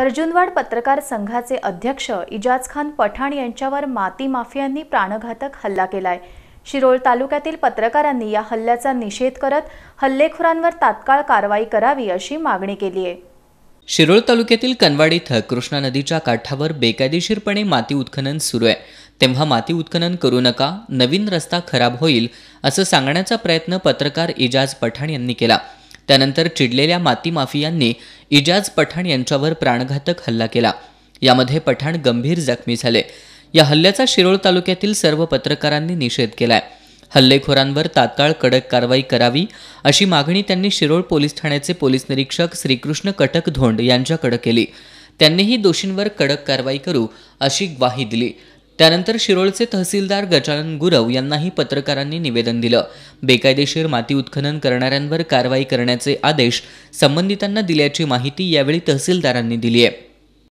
अर्जुनवाड पत्रकार संघाचे अध्यक्ष इजाज खान पठाण यांच्यावर माती माफियांनी प्राणघातक हल्ला केलाय शिरोळ तालुक्यातील पत्रकारांनी या हल्ल्याचा निषेध करत हल्लेखोरांवर तात्काळ कारवाई करावी अशी मागणी केली आहे शिरोळ तालुक्यातील कनवाड इथं कृष्णा नदीच्या काठावर बेकायदेशीरपणे माती उत्खनन सुरू आहे तेव्हा माती उत्खनन करू नका नवीन रस्ता खराब होईल असं सांगण्याचा प्रयत्न पत्रकार इजाज पठाण यांनी केला त्यानंतर चिडलेल्या माती माफियांनी इजाज पठाण यांच्यावर प्राणघातक हल्ला केला यामध्ये पठाण गंभीर जखमी झाले या हल्ल्याचा शिरोळ तालुक्यातील सर्व पत्रकारांनी निषेध केलाय हल्लेखोरांवर तात्काळ कडक कारवाई करावी अशी मागणी त्यांनी शिरोळ पोलीस ठाण्याचे पोलीस निरीक्षक श्रीकृष्ण कटक धोंड यांच्याकडे केली त्यांनीही दोषींवर कडक कारवाई करू अशी ग्वाही दिली त्यानंतर शिरोळचे तहसीलदार गजानन गुरव यांनाही पत्रकारांनी निवेदन दिलं बेकायदेशीर माती उत्खनन करणाऱ्यांवर कारवाई करण्याचे आदेश संबंधितांना दिल्याची माहिती यावेळी तहसीलदारांनी दिली आहे